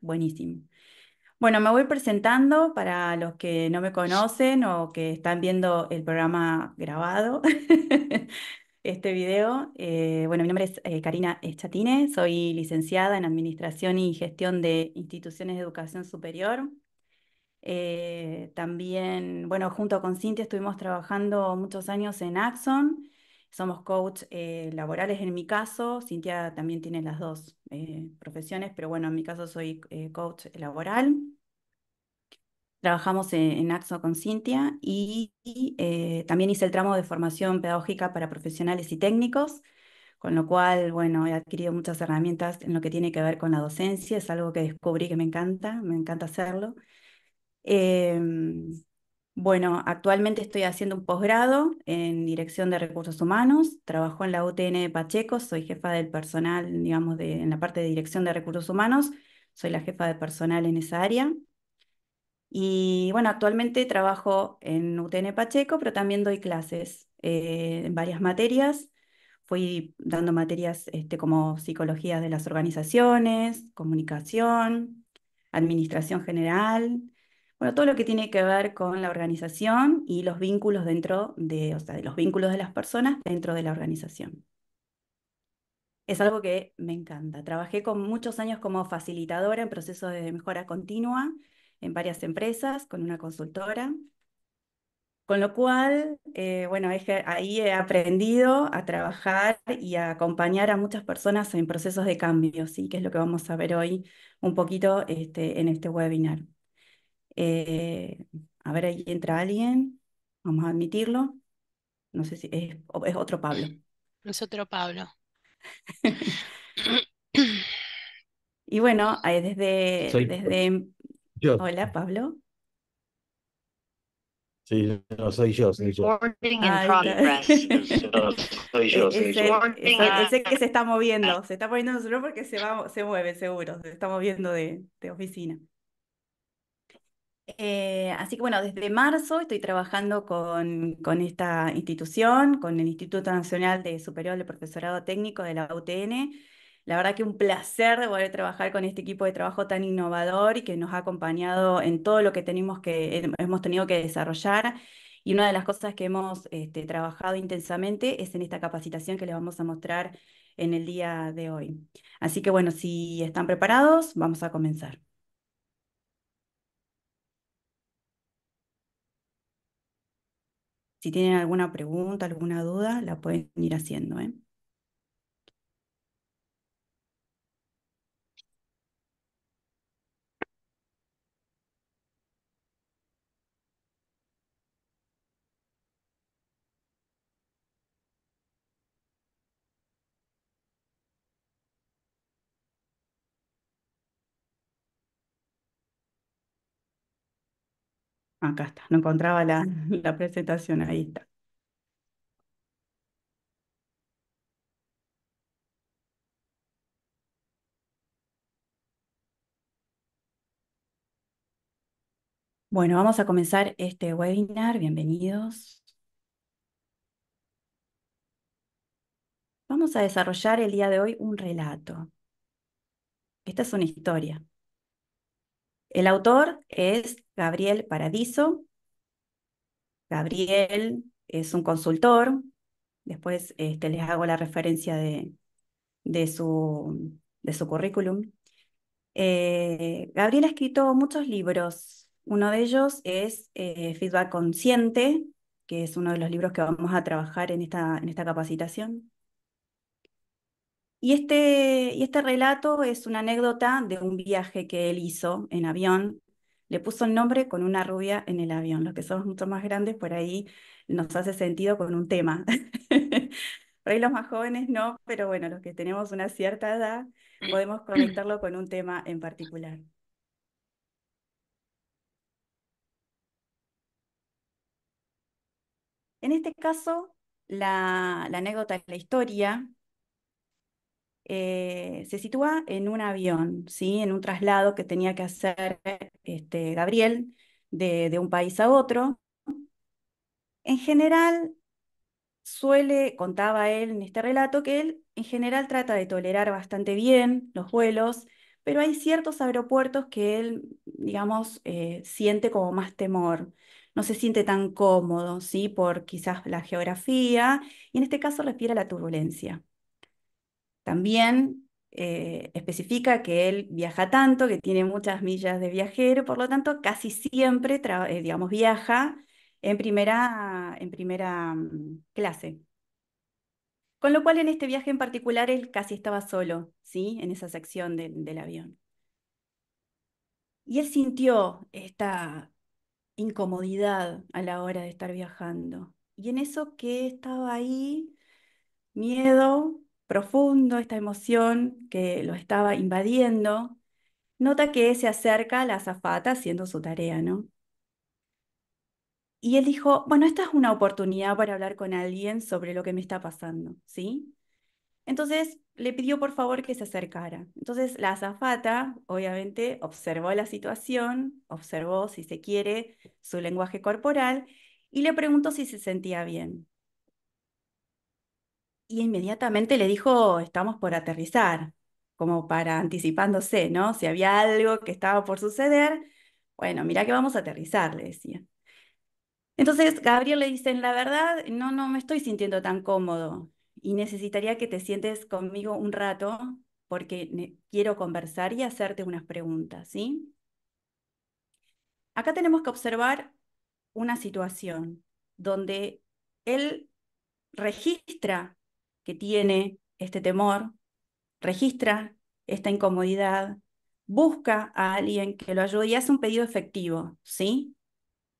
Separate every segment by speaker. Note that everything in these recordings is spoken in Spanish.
Speaker 1: buenísimo. Bueno, me voy presentando para los que no me conocen o que están viendo el programa grabado, este video. Eh, bueno, mi nombre es eh, Karina Chatine, soy licenciada en Administración y Gestión de Instituciones de Educación Superior. Eh, también, bueno, junto con Cintia estuvimos trabajando muchos años en Axon somos coach eh, laborales en mi caso, Cintia también tiene las dos eh, profesiones, pero bueno, en mi caso soy eh, coach laboral. Trabajamos en, AXO con Cintia y, y también hice el tramo de formación pedagógica para profesionales y técnicos, con lo cual, bueno, he adquirido muchas herramientas en lo que tiene que ver con la docencia, es algo que descubrí que me encanta, me encanta hacerlo. Em, bueno, actualmente estoy haciendo un posgrado en Dirección de Recursos Humanos, trabajo en la UTN Pacheco, soy jefa del personal, digamos, de, en la parte de Dirección de Recursos Humanos, soy la jefa de personal en esa área. Y bueno, actualmente trabajo en UTN Pacheco, pero también doy clases eh, en varias materias. Fui dando materias este, como psicología de las organizaciones, comunicación, administración general, todo lo que tiene que ver con la organización y los vínculos dentro de, de los vínculos de las personas dentro de la organización. Es algo que me encanta. Trabajé con muchos años como facilitadora en procesos de mejora continua en varias empresas, con una consultora. Con lo cual, eh, bueno, es que ahí he aprendido a trabajar y a acompañar a muchas personas en procesos de cambio, ¿sí? que es lo que vamos a ver hoy un poquito este, en este webinar. Eh, a ver, ahí entra alguien, vamos a admitirlo. No sé si es, otro Pablo. Es otro Pablo. y bueno, desde, desde... Hola, Pablo.
Speaker 2: Sí, no, soy yo, soy yo.
Speaker 1: sé que se está moviendo, se está poniendo solo porque se, va, se mueve, seguro, se está moviendo de oficina. Eh, así que bueno, desde marzo estoy trabajando con, con, esta institución, con el Instituto Nacional de Superior de Profesorado Técnico de la UTN. La verdad que un placer de poder trabajar con este equipo de trabajo tan innovador y que nos ha acompañado en todo lo que, tenemos que hemos tenido que desarrollar. Y una de las cosas que hemos este, trabajado intensamente es en esta capacitación que les vamos a mostrar en el día de hoy. Así que bueno, si están preparados, vamos a comenzar. Si tienen alguna pregunta, alguna duda, la pueden ir haciendo. ¿eh? Acá está, no encontraba la, la presentación, ahí está. Bueno, vamos a comenzar este webinar. Bienvenidos. Vamos a desarrollar el día de hoy un relato. Esta es una historia. El autor es Gabriel Paradiso. Gabriel es un consultor. Después este, les hago la referencia de, su, de su currículum. Eh, Gabriel ha escrito muchos libros. Uno de ellos es eh, Feedback Consciente, que es uno de los libros que vamos a trabajar en esta, en esta capacitación. Y este, y este relato es una anécdota de un viaje que él hizo en avión. Le puso el nombre con una rubia en el avión. Los que somos mucho más grandes por ahí nos hace sentido con un tema. por ahí los más jóvenes no, pero bueno, los que tenemos una cierta edad podemos conectarlo con un tema en particular. En este caso, la, la anécdota de la historia eh, se sitúa en un avión, ¿sí? en un traslado que tenía que hacer este, Gabriel de, un país a otro. En general, suele, contaba él en este relato, que él en general trata de tolerar bastante bien los vuelos, pero hay ciertos aeropuertos que él, digamos, eh, siente como más temor, no se siente tan cómodo, ¿sí? Por quizás la geografía, y en este caso refiere a la turbulencia. También eh, especifica que él viaja tanto, que tiene muchas millas de viajero, por lo tanto, casi siempre, eh, digamos, viaja en primera, en primera mm, clase. Con lo cual, en este viaje en particular, él casi estaba solo, ¿sí? En esa sección del avión. Y él sintió esta incomodidad a la hora de estar viajando. Y en eso que estaba ahí, miedo, profundo, esta emoción que lo estaba invadiendo, nota que se acerca a la azafata haciendo su tarea, ¿no? Y él dijo, bueno, esta es una oportunidad para hablar con alguien sobre lo que me está pasando, ¿sí? Entonces le pidió por favor que se acercara. Entonces la azafata, obviamente, observó la situación, observó, si se quiere, su lenguaje corporal y le preguntó si se sentía bien y inmediatamente le dijo, estamos por aterrizar, como para anticipándose, ¿no? Si había algo que estaba por suceder, bueno, mira que vamos a aterrizar, le decía. Entonces Gabriel le dice, la verdad, no, no me estoy sintiendo tan cómodo y necesitaría que te sientes conmigo un rato porque quiero conversar y hacerte unas preguntas, ¿sí? Acá tenemos que observar una situación donde él registra que tiene este temor, registra esta incomodidad, busca a alguien que lo ayude y hace un pedido efectivo, ¿sí?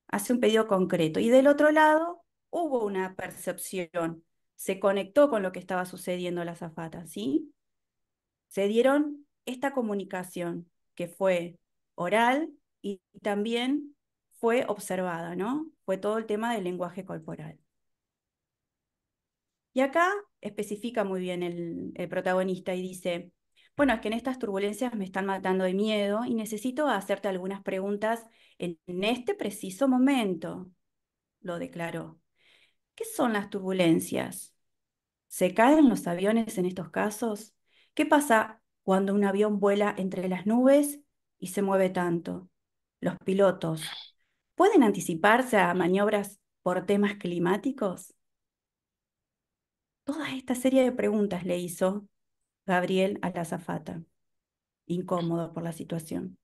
Speaker 1: Hace un pedido concreto. Y del otro lado, hubo una percepción, se conectó con lo que estaba sucediendo la zafata, ¿sí? Se dieron esta comunicación que fue oral y también fue observada, ¿no? Fue todo el tema del lenguaje corporal. Y acá especifica muy bien el, protagonista y dice, bueno, es que en estas turbulencias me están matando de miedo y necesito hacerte algunas preguntas en este preciso momento, lo declaró. ¿Qué son las turbulencias? ¿Se caen los aviones en estos casos? ¿Qué pasa cuando un avión vuela entre las nubes y se mueve tanto? Los pilotos, ¿pueden anticiparse a maniobras por temas climáticos? Toda esta serie de preguntas le hizo Gabriel a la azafata, incómodo por la situación.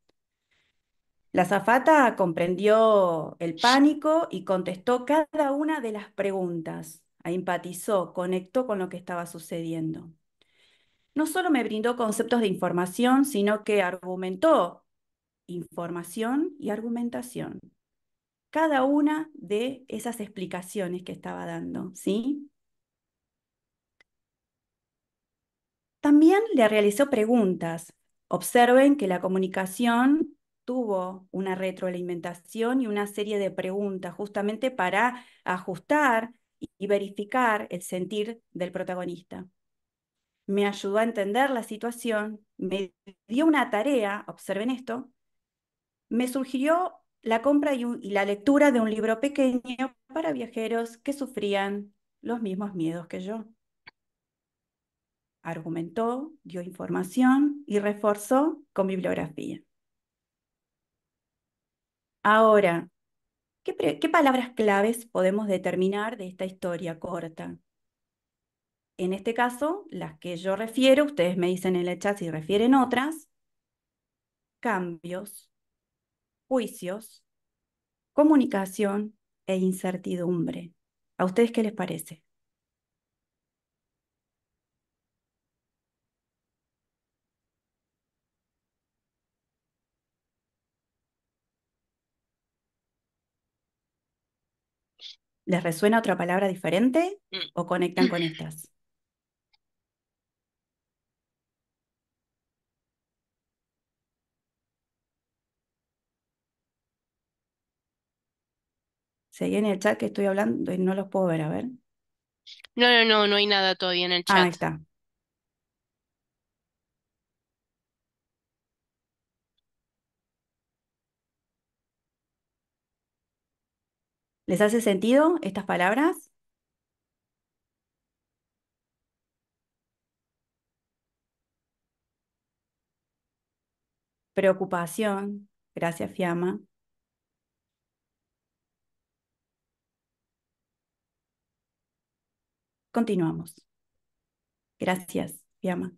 Speaker 1: La azafata comprendió el pánico y contestó cada una de las preguntas. Empatizó, conectó con lo que estaba sucediendo. No solo me brindó conceptos de información, sino que argumentó información y argumentación. Cada una de esas explicaciones que estaba dando, ¿sí? También le realizó preguntas. Observen que la comunicación tuvo una retroalimentación y una serie de preguntas justamente para ajustar y verificar el sentir del protagonista. Me ayudó a entender la situación, me dio una tarea, observen esto, me sugirió la compra y, y la lectura de un libro pequeño para viajeros que sufrían los mismos miedos que yo argumentó, dio información y reforzó con bibliografía. Ahora, ¿qué, palabras claves podemos determinar de esta historia corta? En este caso, las que yo refiero, ustedes me dicen en el chat si refieren otras, cambios, juicios, comunicación e incertidumbre. ¿A ustedes qué les parece? ¿Les resuena otra palabra diferente mm. o conectan con estas? Seguí en el chat que estoy hablando y no los puedo ver, a ver.
Speaker 2: No, no, no, no hay nada todavía en el ah, chat. ahí está.
Speaker 1: ¿Les hace sentido estas palabras? Preocupación. Gracias, Fiamma. Continuamos. Gracias, Fiamma.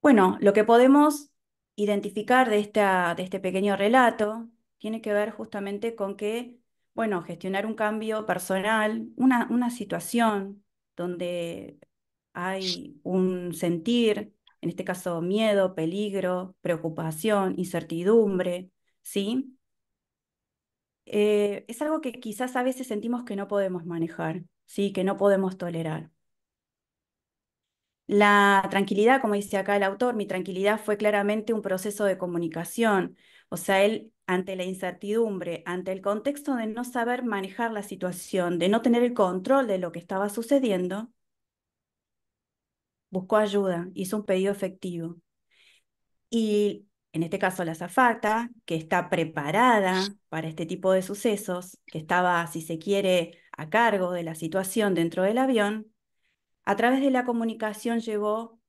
Speaker 1: Bueno, lo que podemos identificar de, esta, de este pequeño relato tiene que ver justamente con que, bueno, gestionar un cambio personal, una, una situación donde hay un sentir, en este caso miedo, peligro, preocupación, incertidumbre, ¿sí? Eh, es algo que quizás a veces sentimos que no podemos manejar, ¿sí? que no podemos tolerar. La tranquilidad, como dice acá el autor, mi tranquilidad fue claramente un proceso de comunicación, o sea, él ante la incertidumbre, ante el contexto de no saber manejar la situación, de no tener el control de lo que estaba sucediendo, buscó ayuda, hizo un pedido efectivo. Y en este caso la zafata, que está preparada para este tipo de sucesos, que estaba, si se quiere, a cargo de la situación dentro del avión, a través de la comunicación llevó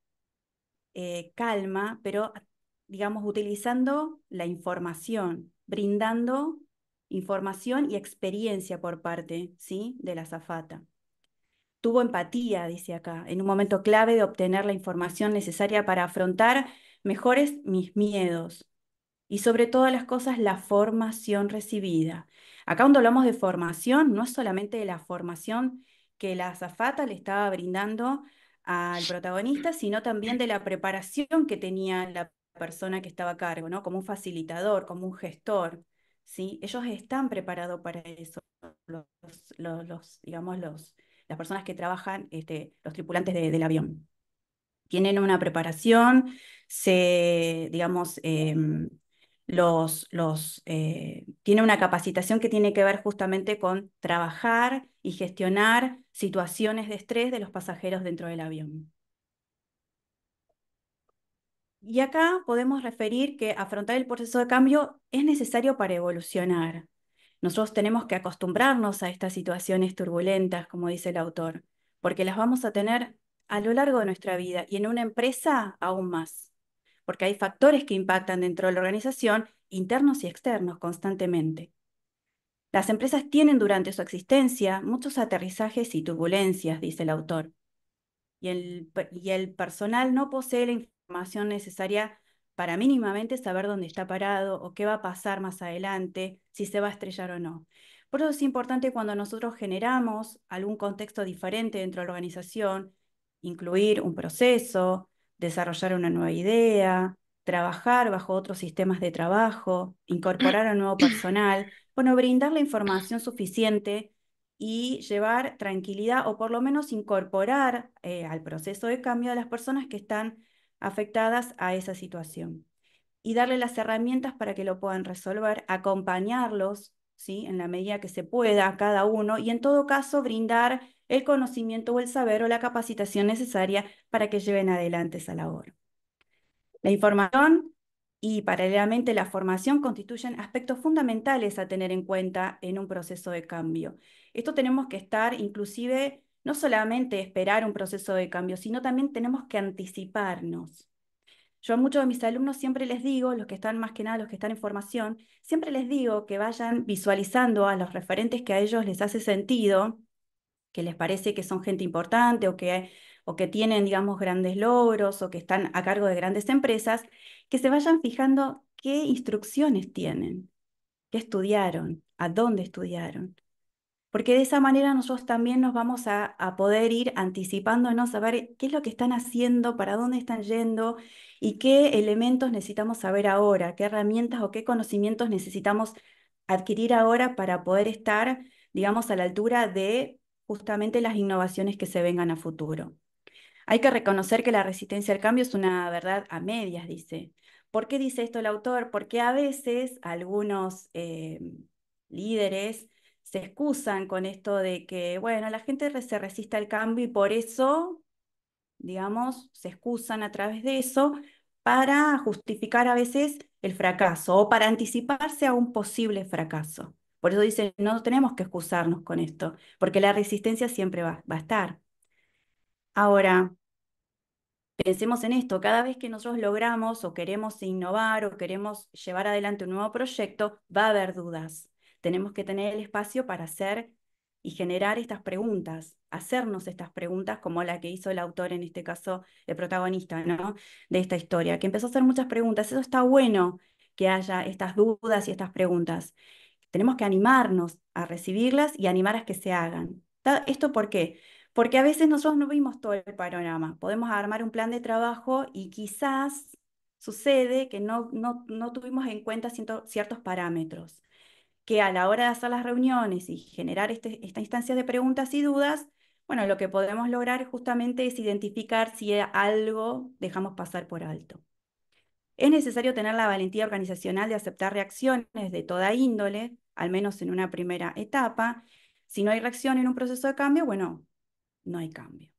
Speaker 1: eh, calma, pero digamos, utilizando la información, brindando información y experiencia por parte ¿sí? de la zafata. Tuvo empatía, dice acá, en un momento clave de obtener la información necesaria para afrontar mejores mis miedos y sobre todas las cosas la formación recibida. Acá cuando hablamos de formación, no es solamente de la formación que la zafata le estaba brindando al protagonista, sino también de la preparación que tenía la persona que estaba a cargo, ¿no? Como un facilitador, como un gestor, ¿sí? Ellos están preparados para eso, los, digamos, los, las personas que trabajan, este, los tripulantes del avión. Tienen una preparación, se, digamos, em, los, los, eh, tiene una capacitación que tiene que ver justamente con trabajar y gestionar situaciones de estrés de los pasajeros dentro del avión. Y acá podemos referir que afrontar el proceso de cambio es necesario para evolucionar. Nosotros tenemos que acostumbrarnos a estas situaciones turbulentas, como dice el autor, porque las vamos a tener a lo largo de nuestra vida y en una empresa aún más, porque hay factores que impactan dentro de la organización, internos y externos, constantemente. Las empresas tienen durante su existencia muchos aterrizajes y turbulencias, dice el autor, y el, y el personal no posee la información necesaria para mínimamente saber dónde está parado o qué va a pasar más adelante, si se va a estrellar o no. Por eso es importante cuando nosotros generamos algún contexto diferente dentro de la organización, incluir un proceso, desarrollar una nueva idea, trabajar bajo otros sistemas de trabajo, incorporar a nuevo personal, bueno, brindar la información suficiente y llevar tranquilidad o por lo menos incorporar eh, al proceso de cambio a las personas que están afectadas a esa situación y darle las herramientas para que lo puedan resolver, acompañarlos ¿sí? en la medida que se pueda cada uno y en todo caso brindar el conocimiento o el saber o la capacitación necesaria para que lleven adelante esa labor. La información y paralelamente la formación constituyen aspectos fundamentales a tener en cuenta en un proceso de cambio. Esto tenemos que estar inclusive no solamente esperar un proceso de cambio, sino también tenemos que anticiparnos. Yo a muchos de mis alumnos siempre les digo, los que están más que nada, los que están en formación, siempre les digo que vayan visualizando a los referentes que a ellos les hace sentido, que les parece que son gente importante o que, o que tienen, digamos, grandes logros o que están a cargo de grandes empresas, que se vayan fijando qué instrucciones tienen, qué estudiaron, a dónde estudiaron, porque de esa manera nosotros también nos vamos a, poder ir anticipándonos a ver qué es lo que están haciendo, para dónde están yendo y qué elementos necesitamos saber ahora, qué herramientas o qué conocimientos necesitamos adquirir ahora para poder estar, digamos, a la altura de justamente las innovaciones que se vengan a futuro. Hay que reconocer que la resistencia al cambio es una verdad a medias, dice. ¿Por qué dice esto el autor? Porque a veces algunos eh, líderes, se excusan con esto de que, bueno, la gente se resiste al cambio y por eso, digamos, se excusan a través de eso para justificar a veces el fracaso o para anticiparse a un posible fracaso. Por eso dicen, no tenemos que excusarnos con esto, porque la resistencia siempre va, va a estar. Ahora, pensemos en esto, cada vez que nosotros logramos o queremos innovar o queremos llevar adelante un nuevo proyecto, va a haber dudas tenemos que tener el espacio para hacer y generar estas preguntas, hacernos estas preguntas como la que hizo el autor, en este caso el protagonista ¿no? de esta historia, que empezó a hacer muchas preguntas. Eso está bueno que haya estas dudas y estas preguntas. Tenemos que animarnos a recibirlas y animar a que se hagan. ¿Esto por qué? Porque a veces nosotros no vimos todo el panorama. Podemos armar un plan de trabajo y quizás sucede que no, no tuvimos en cuenta ciertos parámetros que a la hora de hacer las reuniones y generar este, esta instancia de preguntas y dudas, bueno, lo que podemos lograr justamente es identificar si algo dejamos pasar por alto. Es necesario tener la valentía organizacional de aceptar reacciones de toda índole, al menos en una primera etapa. Si no hay reacción en un proceso de cambio, bueno, no hay cambio.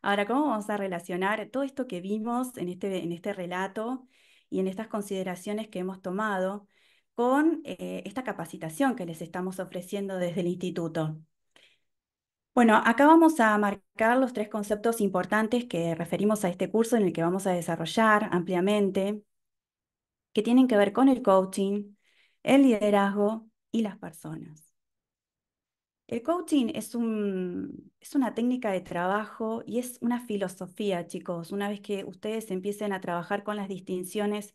Speaker 1: Ahora, ¿cómo vamos a relacionar todo esto que vimos en este, en este relato y en estas consideraciones que hemos tomado con eh, esta capacitación que les estamos ofreciendo desde el instituto. Bueno, acá vamos a marcar los tres conceptos importantes que referimos a este curso en el que vamos a desarrollar ampliamente, que tienen que ver con el coaching, el liderazgo y las personas. El coaching es, es una técnica de trabajo y es una filosofía, chicos. Una vez que ustedes empiecen a trabajar con las distinciones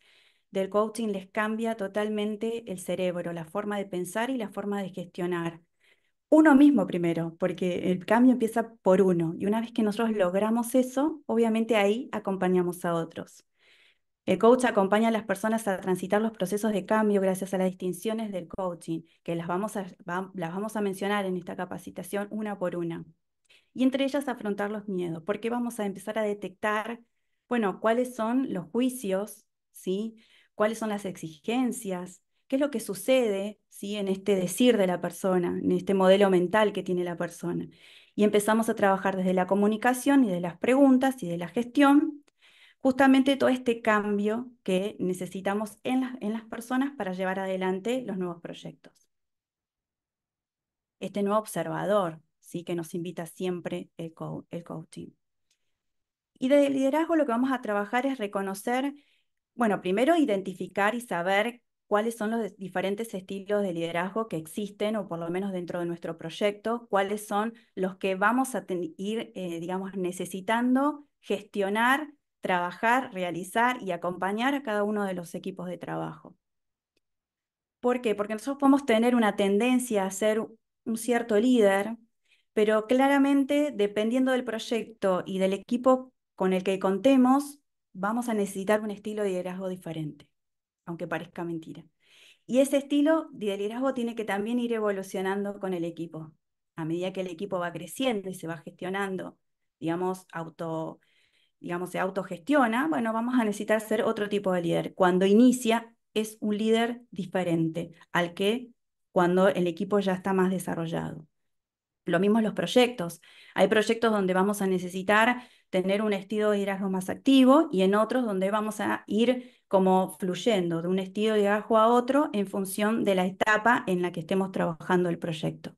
Speaker 1: del coaching les cambia totalmente el cerebro, la forma de pensar y la forma de gestionar. Uno mismo primero, porque el cambio empieza por uno. Y una vez que nosotros logramos eso, obviamente ahí acompañamos a otros. El coach acompaña a las personas a transitar los procesos de cambio gracias a las distinciones del coaching, que las vamos a, las vamos a mencionar en esta capacitación una por una. Y entre ellas afrontar los miedos, porque vamos a empezar a detectar, bueno, cuáles son los juicios, ¿sí? cuáles son las exigencias, qué es lo que sucede si en este decir de la persona, en este modelo mental que tiene la persona. Y empezamos a trabajar desde la comunicación y de las preguntas y de la gestión, justamente todo este cambio que necesitamos en, en las personas para llevar adelante los nuevos proyectos. Este nuevo observador ¿sí? que nos invita siempre el, coaching. Y el liderazgo lo que vamos a trabajar es reconocer bueno, primero identificar y saber cuáles son los diferentes estilos de liderazgo que existen, o por lo menos dentro de nuestro proyecto, cuáles son los que vamos a ir, eh, digamos, necesitando gestionar, trabajar, realizar y acompañar a cada uno de los equipos de trabajo. ¿Por qué? Porque nosotros podemos tener una tendencia a ser un cierto líder, pero claramente, dependiendo del proyecto y del equipo con el que contemos, vamos a necesitar un estilo de liderazgo diferente, aunque parezca mentira. Y ese estilo de liderazgo tiene que también ir evolucionando con el equipo. A medida que el equipo va creciendo y se va gestionando, digamos, auto, digamos, se autogestiona, bueno, vamos a necesitar ser otro tipo de líder. Cuando inicia, es un líder diferente al que cuando el equipo ya está más desarrollado. Lo mismo en los proyectos. Hay proyectos donde vamos a necesitar tener un estilo de liderazgo más activo y en otros donde vamos a ir como fluyendo de un estilo de liderazgo a otro en función de la etapa en la que estemos trabajando el proyecto.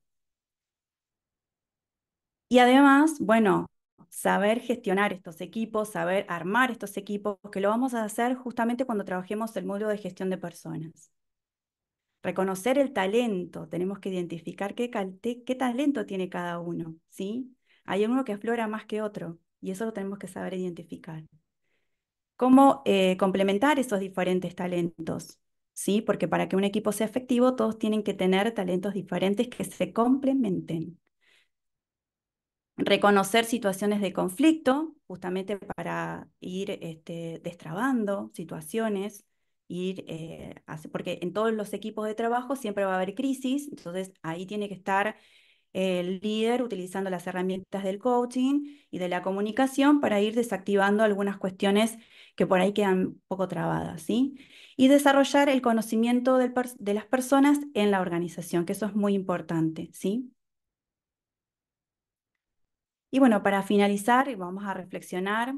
Speaker 1: Y además, bueno, saber gestionar estos equipos, saber armar estos equipos, que lo vamos a hacer justamente cuando trabajemos el módulo de gestión de personas. Reconocer el talento, tenemos que identificar qué, qué talento tiene cada uno, ¿sí? Hay uno que aflora más que otro y eso lo tenemos que saber identificar. ¿Cómo eh, complementar esos diferentes talentos? ¿Sí? Porque para que un equipo sea efectivo, todos tienen que tener talentos diferentes que se complementen. Reconocer situaciones de conflicto, justamente para ir este, destrabando situaciones, ir, eh, porque en todos los equipos de trabajo siempre va a haber crisis, entonces ahí tiene que estar el líder utilizando las herramientas del coaching y de la comunicación para ir desactivando algunas cuestiones que por ahí quedan poco trabadas, ¿sí? Y desarrollar el conocimiento de las personas en la organización, que eso es muy importante, ¿sí? Y bueno, para finalizar, y vamos a reflexionar.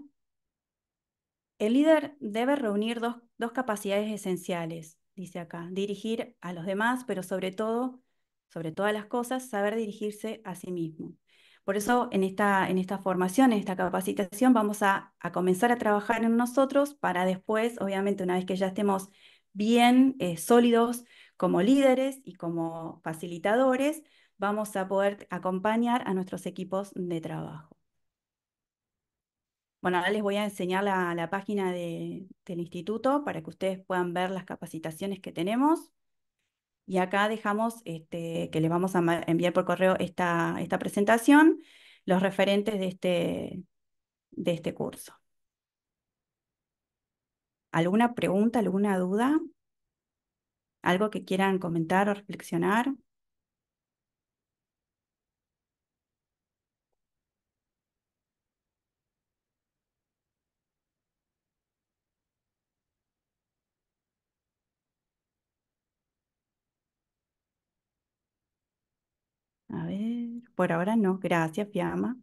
Speaker 1: El líder debe reunir dos, dos capacidades esenciales, dice acá, dirigir a los demás, pero sobre todo sobre todas las cosas, saber dirigirse a sí mismo. Por eso en esta, en esta formación, en esta capacitación, vamos a, comenzar a trabajar en nosotros para después, obviamente, una vez que ya estemos bien eh, sólidos como líderes y como facilitadores, vamos a poder acompañar a nuestros equipos de trabajo. Bueno, ahora les voy a enseñar la, la página del instituto para que ustedes puedan ver las capacitaciones que tenemos. Y acá dejamos este, que les vamos a enviar por correo esta, esta presentación, los referentes de este, de este curso. ¿Alguna pregunta, alguna duda? ¿Algo que quieran comentar o reflexionar? Por ahora no, gracias, Fiamma.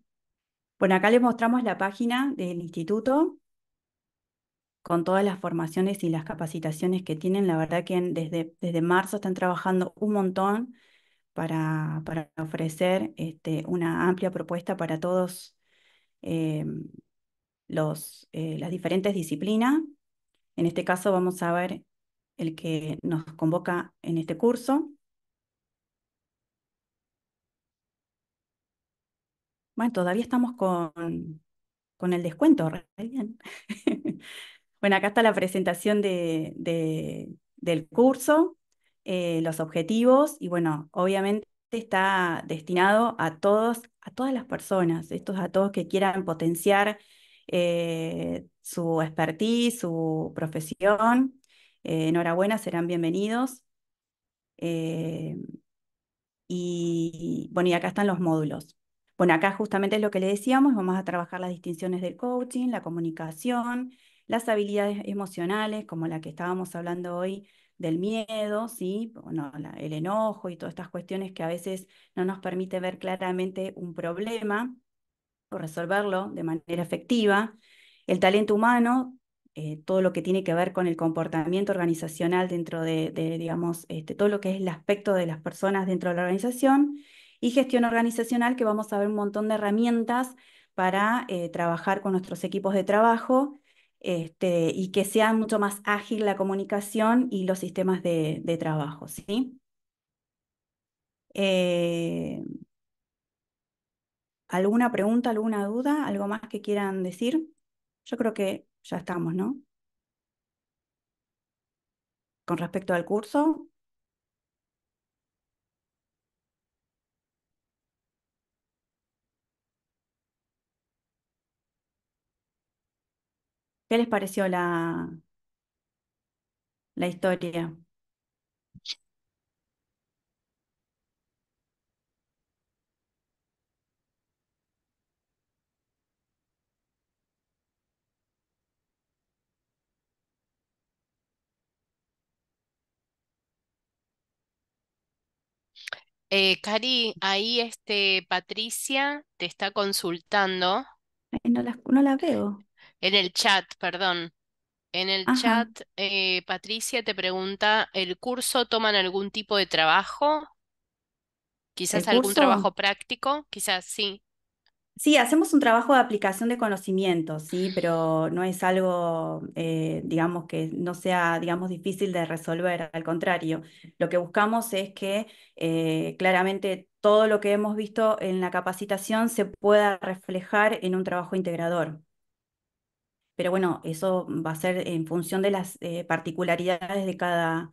Speaker 1: Bueno, acá les mostramos la página del instituto con todas las formaciones y las capacitaciones que tienen. La verdad que desde, desde marzo están trabajando un montón para, para ofrecer este, una amplia propuesta para todos eh, eh, las diferentes disciplinas. En este caso vamos a ver el que nos convoca en este curso. Bueno, todavía estamos con, el descuento, bueno, acá está la presentación del curso, eh, los objetivos, y bueno, obviamente está destinado a todos, a todas las personas, estos a todos que quieran potenciar eh, su expertise, su profesión. Eh, enhorabuena, serán bienvenidos. y bueno, y acá están los módulos. Bueno, acá justamente es lo que le decíamos, vamos a trabajar las distinciones del coaching, la comunicación, las habilidades emocionales, como la que estábamos hablando hoy del miedo, ¿sí? el enojo y todas estas cuestiones que a veces no nos permite ver claramente un problema o resolverlo de manera efectiva. El talento humano, eh, todo lo que tiene que ver con el comportamiento organizacional dentro de, digamos, este, todo lo que es el aspecto de las personas dentro de la organización y gestión organizacional, que vamos a ver un montón de herramientas para eh, trabajar con nuestros equipos de trabajo este, y que sea mucho más ágil la comunicación y los sistemas de, trabajo. ¿sí? Eh, ¿Alguna pregunta, alguna duda, algo más que quieran decir? Yo creo que ya estamos, ¿no? Con respecto al curso, ¿Qué les pareció la, la historia?
Speaker 2: Eh, Cari, ahí este Patricia te está consultando.
Speaker 1: no la, no la veo.
Speaker 2: En el chat, perdón. En el chat, eh, Patricia te pregunta, ¿el curso toman algún tipo de trabajo?
Speaker 1: Quizás algún trabajo
Speaker 2: práctico, quizás sí.
Speaker 1: Sí, hacemos un trabajo de aplicación de conocimientos, sí, pero no es algo, eh, digamos, que no sea, digamos, difícil de resolver, al contrario. Lo que buscamos es que eh, claramente todo lo que hemos visto en la capacitación se pueda reflejar en un trabajo integrador pero bueno, eso va a ser en función de las eh, particularidades de cada,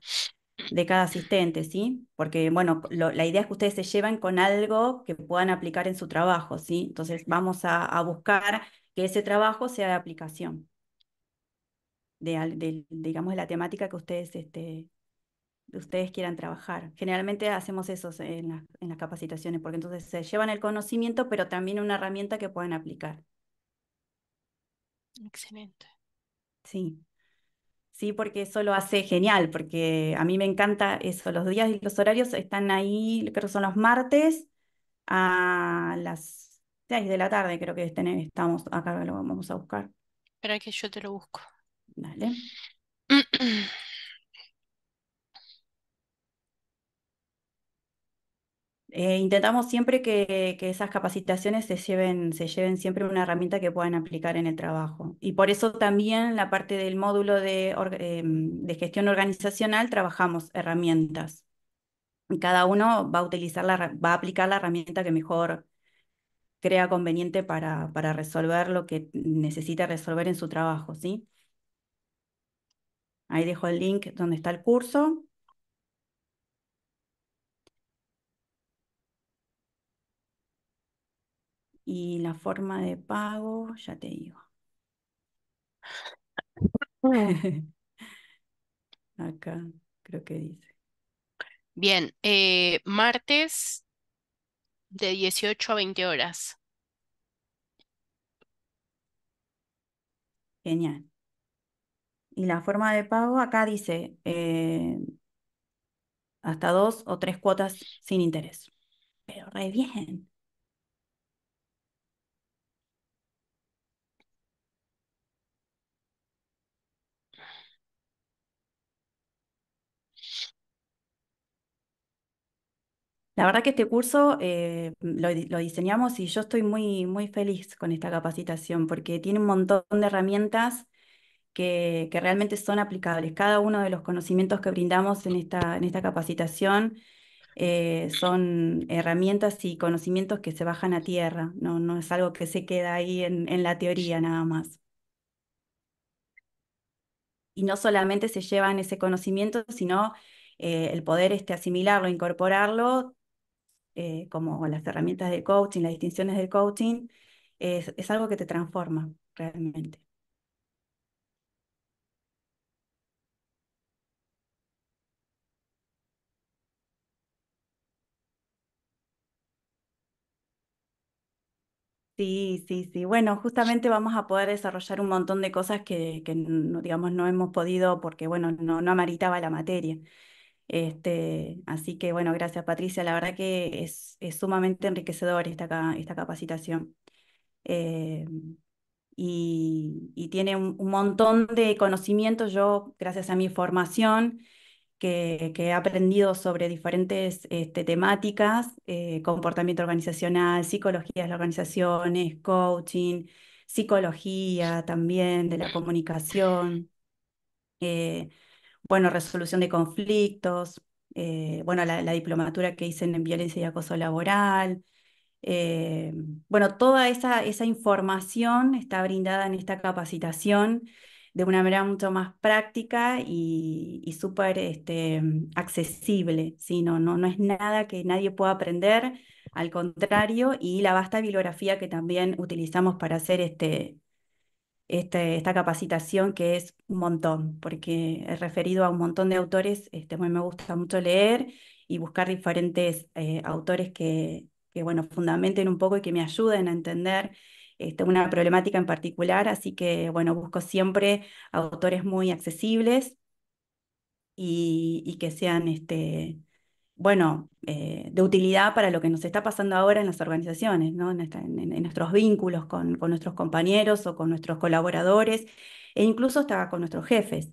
Speaker 1: de cada asistente, ¿sí? Porque, bueno, la idea es que ustedes se lleven con algo que puedan aplicar en su trabajo, ¿sí? Entonces vamos a, buscar que ese trabajo sea de aplicación de, digamos, de la temática que ustedes, este, ustedes quieran trabajar. Generalmente hacemos eso en, en las capacitaciones, porque entonces se llevan el conocimiento, pero también una herramienta que puedan aplicar. Excelente. Sí. Sí, porque eso lo hace genial, porque a mí me encanta eso. Los días y los horarios están ahí, creo que son los martes a las 6 de la tarde, creo que estamos acá, lo vamos a buscar.
Speaker 2: Espera que yo te
Speaker 1: lo busco. Dale. Eh, intentamos siempre que, esas capacitaciones se lleven, siempre una herramienta que puedan aplicar en el trabajo. Y por eso también la parte del módulo de, eh, gestión organizacional trabajamos herramientas. Cada uno va a utilizar va a aplicar la herramienta que mejor crea conveniente para, para resolver lo que necesita resolver en su trabajo, ¿sí? Ahí dejo el link donde está el curso. Y la forma de pago, ya te digo. Mm. Acá creo que dice.
Speaker 2: Bien, eh, martes de 18 a 20 horas.
Speaker 1: Genial. Y la forma de pago acá dice eh, hasta dos o tres cuotas sin interés. Pero re bien. La verdad que este curso eh, lo, diseñamos y yo estoy muy, muy feliz con esta capacitación porque tiene un montón de herramientas que, realmente son aplicables. Cada uno de los conocimientos que brindamos en esta, en esta capacitación eh, son herramientas y conocimientos que se bajan a tierra, no, no es algo que se queda ahí en, la teoría nada más y no solamente se llevan ese conocimiento, sino eh, el poder este, asimilarlo, incorporarlo, eh, como las herramientas de coaching, las distinciones del coaching, es, algo que te transforma realmente. Sí, sí, sí. Bueno, justamente vamos a poder desarrollar un montón de cosas que, no, digamos, no hemos podido porque, bueno, no, no la materia. Este, así que bueno, gracias Patricia, la verdad que es, sumamente enriquecedor esta, esta capacitación. Eh, y, tiene un, montón de conocimientos, yo gracias a mi formación que, he aprendido sobre diferentes este, temáticas, eh, comportamiento organizacional, psicología de las organizaciones, coaching, psicología también de la comunicación. Eh, bueno, resolución de conflictos, eh, bueno, la, diplomatura que hice en violencia y acoso laboral. Eh, bueno, toda esa, esa información está brindada en esta capacitación de una manera mucho más práctica y, súper este, accesible, no, no, es nada que nadie pueda aprender, al contrario, y la vasta bibliografía que también utilizamos para hacer este, este, esta capacitación que es un montón, porque he referido a un montón de autores, este, me gusta mucho leer y buscar diferentes eh, autores que, bueno, fundamenten un poco y que me ayuden a entender este, una problemática en particular, así que bueno, busco siempre autores muy accesibles y, que sean este, bueno, eh, de utilidad para lo que nos está pasando ahora en las organizaciones, en, nuestros vínculos con, nuestros compañeros o con nuestros colaboradores e incluso hasta con nuestros jefes.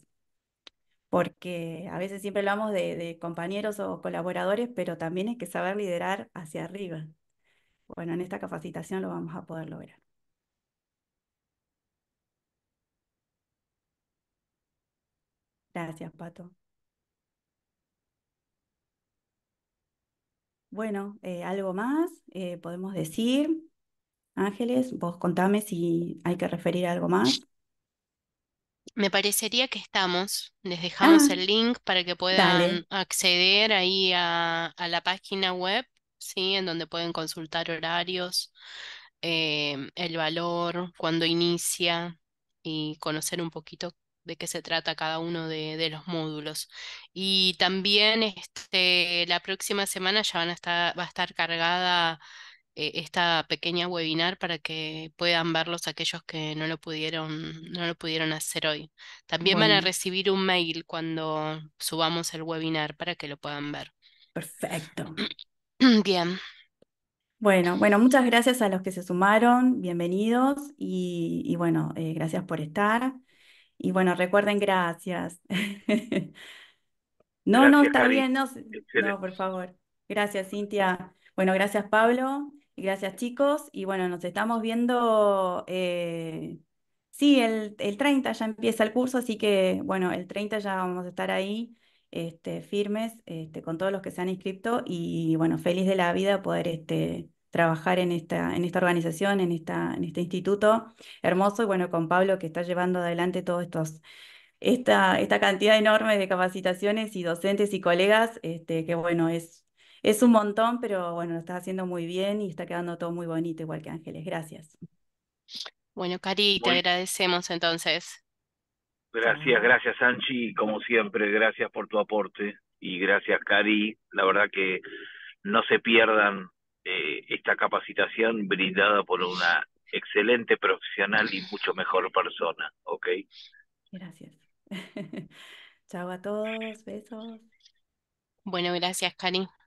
Speaker 1: Porque a veces siempre hablamos de, de compañeros o colaboradores, pero también hay que saber liderar hacia arriba. Bueno, en esta capacitación lo vamos a poder lograr. Gracias, Pato. Bueno, eh, algo más eh, podemos decir. Ángeles, vos contame si hay que referir algo más.
Speaker 2: Me parecería que estamos. Les dejamos ah, el link para que puedan acceder ahí a, la página web, ¿sí? En donde pueden consultar horarios, eh, el valor, cuándo inicia y conocer un poquito de qué se trata cada uno de, los módulos. Y también este, la próxima semana ya van a estar, va a estar cargada eh, esta pequeña webinar para que puedan verlos aquellos que no lo pudieron, no lo pudieron hacer hoy. También van a recibir un mail cuando subamos el webinar para que lo
Speaker 1: puedan ver. Perfecto. Bien. Bueno, bueno, muchas gracias a los que se sumaron, bienvenidos y, bueno, eh, gracias por estar. Y bueno, recuerden, gracias. no, no, está bien, no, no, por favor. Gracias, Cintia. Bueno, gracias, Pablo. Gracias, chicos. Y bueno, nos estamos viendo. Eh, sí, el, el 30 ya empieza el curso, así que bueno, el 30 ya vamos a estar ahí. Este, firmes este, con todos los que se han inscrito y bueno, feliz de la vida poder este, trabajar en esta, en esta organización, en, esta, en este instituto hermoso, y bueno, con Pablo que está llevando adelante todos estos... Esta, esta cantidad enorme de capacitaciones y docentes y colegas, este, que bueno, es, es un montón, pero bueno, lo estás haciendo muy bien y está quedando todo muy bonito, igual que Ángeles. Gracias.
Speaker 2: Bueno, Cari, te agradecemos entonces.
Speaker 1: Gracias, gracias Anchi, como siempre, gracias por tu aporte y gracias Cari. La verdad que no se pierdan eh, esta capacitación brindada por una excelente profesional y mucho mejor persona, ¿ok? Gracias. Chao a todos, besos.
Speaker 2: Bueno, gracias, Cari.